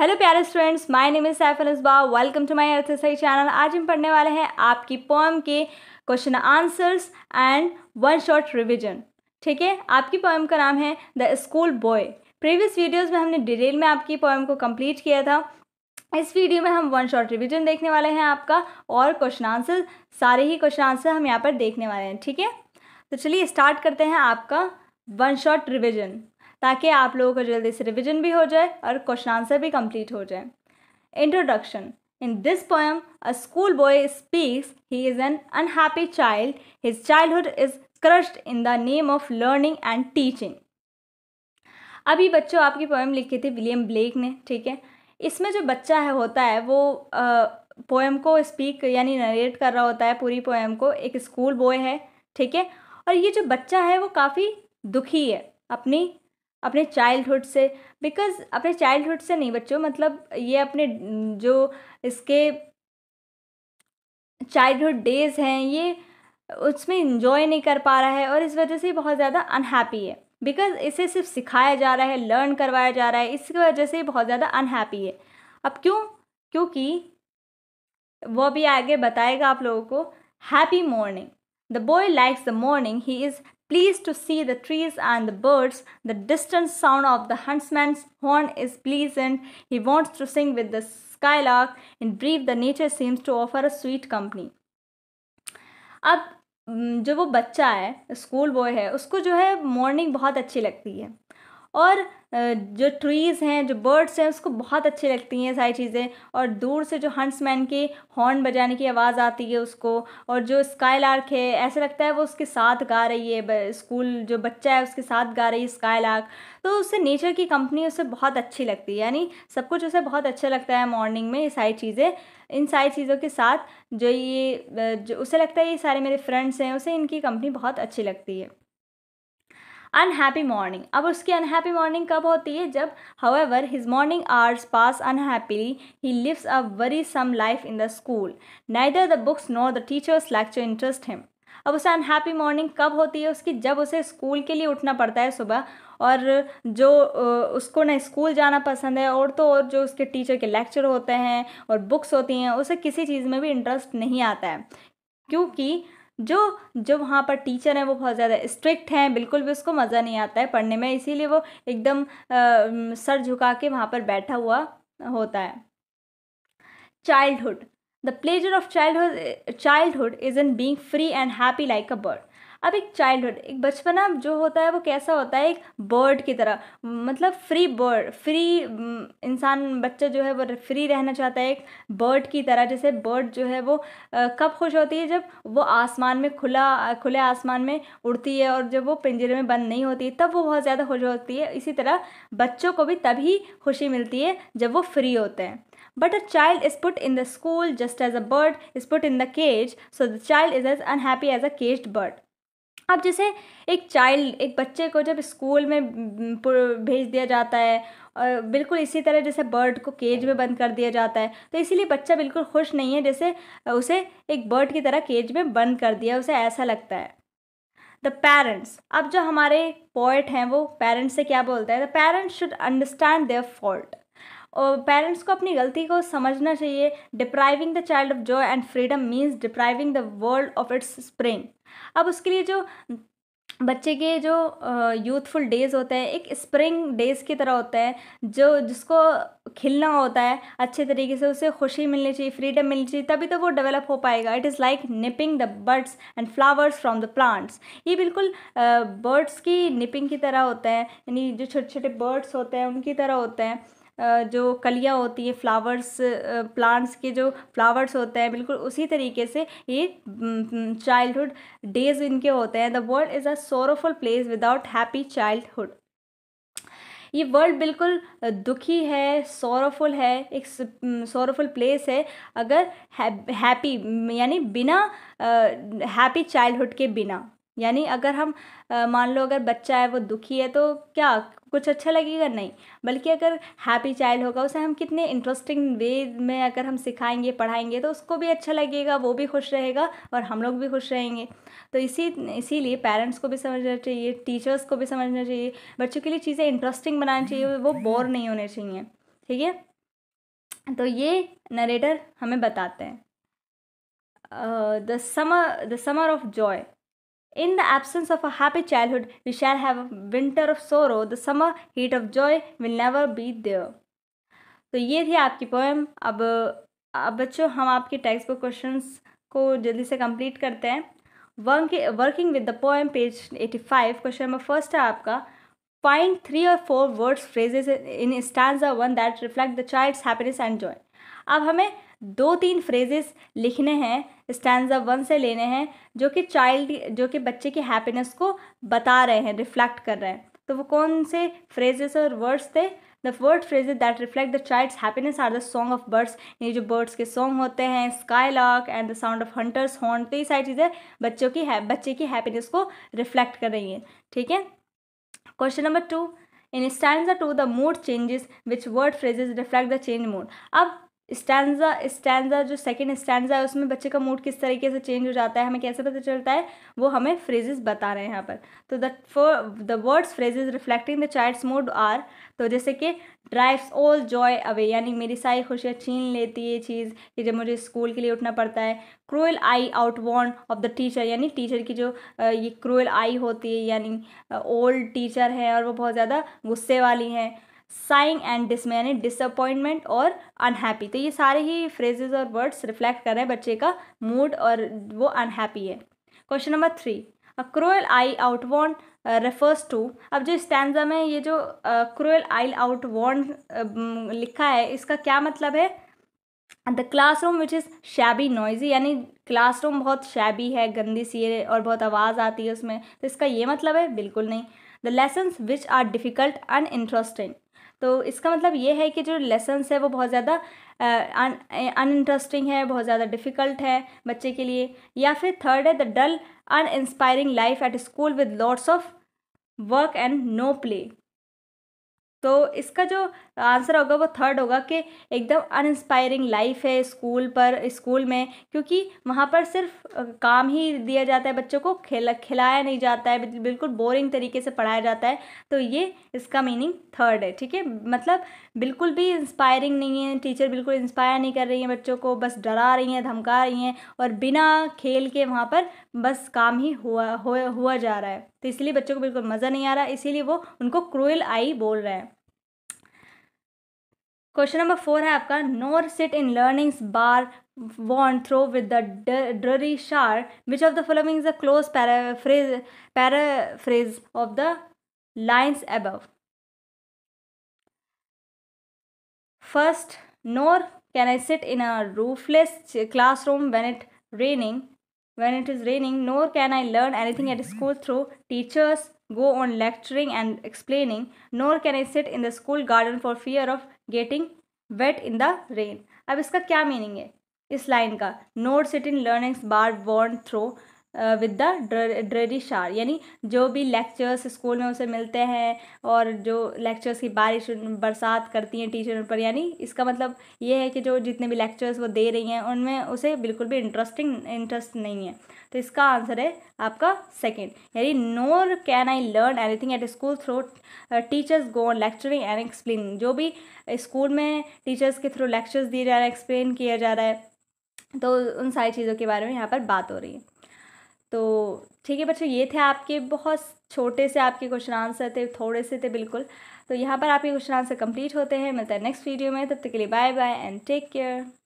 Hello प्यारे students my name is सैफल इसबा वेलकम टू माय अर्थ सही चैनल आज हम पढ़ने वाले हैं आपकी पोएम के question answers and one shot revision ठीक है आपकी पोएम का नाम है the school boy previous videos में हमने डिटेल में आपकी पोएम को कंप्लीट किया था इस वीडियो में हम वन शॉट रिविजन देखने वाले हैं आपका और क्वेश्चन आंसर सारे ही क्वेश्चन आंसर हम यहाँ पर देखने वाले हैं ठीक है तो चलिए स्टार्ट करते हैं आपका वन शॉट रिविजन ताकि आप लोगों का जल्दी से रिविजन भी हो जाए और क्वेश्चन आंसर भी कम्प्लीट हो जाए introduction in poem a school boy speaks he is an an child child. Childhood is crushed in the name of learning and teaching अभी बच्चों आपकी पोएम लिखी थी विलियम ब्लेक ने ठीक है इसमें जो बच्चा है होता है वो पोएम को स्पीक यानी नरेट कर रहा होता है पूरी पोएम को एक स्कूल बॉय है ठीक है और ये जो बच्चा है वो काफ़ी दुखी है अपनी अपने चाइल्डहुड से बिकॉज़ अपने चाइल्डहुड से नहीं बच्चों मतलब ये अपने जो इसके चाइल्डहुड डेज़ हैं ये उसमें इंजॉय नहीं कर पा रहा है और इस वजह से बहुत ज़्यादा अनहैप्पी है बिकॉज़ इसे सिर्फ सिखाया जा रहा है लर्न करवाया जा रहा है इसकी वजह से बहुत ज़्यादा अनहैप्पी है अब क्यों क्योंकि वो भी आगे बताएगा आप लोगों को happy morning The boy likes the morning. He is pleased to see the trees and the birds. The distant sound of the huntsman's horn is pleasant. He wants to sing with the skylark. In brief, the nature seems to offer a sweet company. अब जो वो बच्चा है school boy है उसको जो है morning बहुत अच्छी लगती है और जो ट्रीज़ हैं जो बर्ड्स हैं उसको बहुत अच्छी लगती हैं सारी चीज़ें और दूर से जो हंट्समैन के हॉर्न बजाने की आवाज़ आती है उसको और जो स्काई लार्क है ऐसा लगता है वो उसके साथ गा रही है स्कूल जो बच्चा है उसके साथ गा रही है स्काई लार्क तो उससे नेचर की कंपनी उसे बहुत अच्छी लगती है यानी सब कुछ उसे बहुत अच्छा लगता है मॉर्निंग में ये सारी चीज़ें इन सारी चीज़ों के साथ जो ये जो उसे लगता है ये सारे मेरे फ्रेंड्स हैं उसे इनकी कंपनी बहुत अच्छी लगती है अनहैप्पी मॉर्निंग अब उसकी अनहैप्पी मॉर्निंग कब होती है जब however his morning hours pass unhappily he lives a worrisome life in the school neither the books nor the teachers lecture interest him अब उसे अनहैप्पी मॉर्निंग कब होती है उसकी जब उसे स्कूल के लिए उठना पड़ता है सुबह और जो उसको ना स्कूल जाना पसंद है और तो और जो उसके टीचर के लेक्चर होते हैं और बुक्स होती हैं उसे किसी चीज़ में भी इंटरेस्ट नहीं आता है क्योंकि जो जो वहाँ पर टीचर हैं वो बहुत ज़्यादा स्ट्रिक्ट हैं बिल्कुल भी उसको मज़ा नहीं आता है पढ़ने में इसीलिए वो एकदम आ, सर झुका के वहाँ पर बैठा हुआ होता है childhood the pleasure of childhood childhood is in being free and happy like a bird अब एक चाइल्डहुड एक बचपना जो होता है वो कैसा होता है एक बर्ड की तरह मतलब फ्री बर्ड फ्री इंसान बच्चा जो है वो फ्री रहना चाहता है एक बर्ड की तरह जैसे बर्ड जो है वो कब खुश होती है जब वो आसमान में खुला खुले आसमान में उड़ती है और जब वो पिंजरे में बंद नहीं होती तब वो बहुत ज़्यादा खुश होती है इसी तरह बच्चों को भी तभी खुशी मिलती है जब वो फ्री होते हैं but a child is put in the school just as a bird is put in the cage so the child is as unhappy as a caged bird अब जैसे एक चाइल्ड एक बच्चे को जब स्कूल में भेज दिया जाता है और बिल्कुल इसी तरह जैसे बर्ड को केज में बंद कर दिया जाता है तो इसीलिए बच्चा बिल्कुल खुश नहीं है जैसे उसे एक बर्ड की तरह केज में बंद कर दिया उसे ऐसा लगता है द पेरेंट्स अब जो हमारे पोइट हैं वो पेरेंट्स से क्या बोलते हैं the parents should understand their fault और पेरेंट्स को अपनी गलती को समझना चाहिए depriving the child of joy and freedom means depriving the world of its spring अब उसके लिए जो बच्चे के जो यूथफुल डेज होते हैं एक स्प्रिंग डेज की तरह होता है जो जिसको खिलना होता है अच्छे तरीके से उसे खुशी मिलनी चाहिए फ्रीडम मिलनी चाहिए तभी तो वो डेवलप हो पाएगा it is like nipping the birds and flowers from the plants ये बिल्कुल बर्ड्स की निपिंग की तरह होता है यानी जो छोटे छोटे बर्ड्स होते हैं उनकी तरह होते हैं जो कलियाँ होती है फ्लावर्स प्लांट्स के जो फ्लावर्स होते हैं बिल्कुल उसी तरीके से ये चाइल्डहुड डेज इनके होते हैं the world is a sorrowful place without happy childhood ये वर्ल्ड बिल्कुल दुखी है सोरोफुल है एक सोरोफुल प्लेस है अगर हैप्पी यानी बिना हैप्पी चाइल्डहुड के बिना यानी अगर हम मान लो अगर बच्चा है वो दुखी है तो क्या कुछ अच्छा लगेगा नहीं बल्कि अगर हैप्पी चाइल्ड होगा उसे हम कितने इंटरेस्टिंग वे में अगर हम सिखाएंगे पढ़ाएंगे तो उसको भी अच्छा लगेगा वो भी खुश रहेगा और हम लोग भी खुश रहेंगे तो इसी इसीलिए पेरेंट्स को भी समझना चाहिए टीचर्स को भी समझना चाहिए बच्चों के लिए चीज़ें इंटरेस्टिंग बनानी चाहिए वो बोर नहीं होने चाहिए ठीक है तो ये नरेटर हमें बताते हैं the summer the summer of joy In the absence of a happy childhood, we shall have a winter of sorrow. The summer heat of joy will never be there. तो ये थी आपकी पोएम अब अब बच्चों हम आपके टेक्स्ट बुक क्वेश्चन को जल्दी से कंप्लीट करते हैं working with the poem page eighty five question number first है आपका फाइंड थ्री और four words phrases in stand one that reflect the child's happiness and joy अब हमें दो तीन फ्रेजेस लिखने हैं स्टैंडा वन से लेने हैं जो कि चाइल्ड जो कि बच्चे की हैप्पीनेस को बता रहे हैं रिफ्लेक्ट कर रहे हैं तो वो कौन से फ्रेजेस और वर्ड्स थे the word phrases that reflect the child's happiness are the song of birds ये जो बर्ड्स के सॉन्ग होते हैं skylark and the sound of hunters horn तो ये सारी चीज़ें बच्चों की है बच्चे की हैप्पीनेस को रिफ्लेक्ट कर रही हैं ठीक है question number two in stand two the mood changes which word phrases reflect the change mood अब स्टैंडा स्टैंडा जो सेकंड स्टैंडा है उसमें बच्चे का मूड किस तरीके से चेंज हो जाता है हमें कैसे पता चलता है वो हमें फ्रेजेस बता रहे हैं यहाँ पर तो the for the words phrases reflecting the child's mood are तो जैसे कि ड्राइव्स ऑल जॉय अवे यानी मेरी सारी खुशियाँ छीन लेती है ये चीज़ कि जब मुझे स्कूल के लिए उठना पड़ता है cruel eye outworn of the teacher यानी टीचर की जो ये क्रोयल आई होती है यानी ओल्ड टीचर है और वो बहुत ज़्यादा गुस्से वाली हैं साइंग एंड डिसमे यानी डिसअपॉइंटमेंट और अनहैप्पी तो ये सारे ही फ्रेजेज और वर्ड्स रिफ्लेक्ट कर रहे हैं बच्चे का मूड और वो अनहैप्पी है question number three a cruel eye आउट वॉन्ट रेफर्स टू अब जो स्टैंडा में ये जो क्रोयल आई आउट वॉन्ट लिखा है इसका क्या मतलब है the classroom which is shabby noisy यानी क्लास रूम बहुत शैबी है गंदी सी है और बहुत आवाज़ आती है उसमें तो इसका ये मतलब है बिल्कुल नहीं the lessons which are difficult uninteresting तो इसका मतलब ये है कि जो लेसन्स है वो बहुत ज़्यादा अन इंटरेस्टिंग है बहुत ज़्यादा डिफ़िकल्ट है बच्चे के लिए या फिर थर्ड है the dull uninspiring life at school with lots of work and no play तो इसका जो आंसर होगा वो थर्ड होगा कि एकदम अनइंस्पायरिंग लाइफ है स्कूल पर स्कूल में क्योंकि वहाँ पर सिर्फ काम ही दिया जाता है बच्चों को खेला खिलाया नहीं जाता है बिल्कुल बोरिंग तरीके से पढ़ाया जाता है तो ये इसका मीनिंग थर्ड है ठीक है मतलब बिल्कुल भी इंस्पायरिंग नहीं है टीचर बिल्कुल इंस्पायर नहीं कर रही हैं बच्चों को बस डरा रही हैं धमका रही हैं और बिना खेल के वहाँ पर बस काम ही हुआ हुआ, हुआ जा रहा है तो इसलिए बच्चों को बिल्कुल मज़ा नहीं आ रहा इसीलिए वो उनको क्रूएल आई बोल रहे हैं क्वेश्चन नंबर फोर है आपका nor sit in learning's bar वॉन्ट through with the dreary chore which of the following is a close paraphrase paraphrase of the lines above first nor can I sit in a roofless class room when it raining when it is raining nor can I learn anything at school through teachers go on lecturing and explaining, nor can I sit in the school garden for fear of getting wet in the rain. ab iska kya meaning hai is line ka not sit in learning's bar worn through with the dreary chore यानी जो भी lectures school में उसे मिलते हैं और जो lectures की बारिश बरसात करती हैं टीचर पर यानी इसका मतलब ये है कि जो जितने भी लेक्चर्स वो दे रही हैं उनमें उसे बिल्कुल भी इंटरेस्टिंग इंटरेस्ट नहीं है तो इसका आंसर है आपका सेकेंड यानी nor can I learn anything at school through teachers go on lecturing and explaining जो भी स्कूल में टीचर्स के थ्रू लेक्चर्स दिए जा रहे हैं एक्सप्लेन किया जा रहा है तो उन सारी चीज़ों के बारे में यहाँ पर बात हो रही है तो ठीक है बच्चों ये थे आपके बहुत छोटे से आपके क्वेश्चन आंसर थे थोड़े से थे बिल्कुल तो यहाँ पर आपके क्वेश्चन आंसर कंप्लीट होते हैं मिलता है नेक्स्ट वीडियो में तब तक के लिए bye bye and take care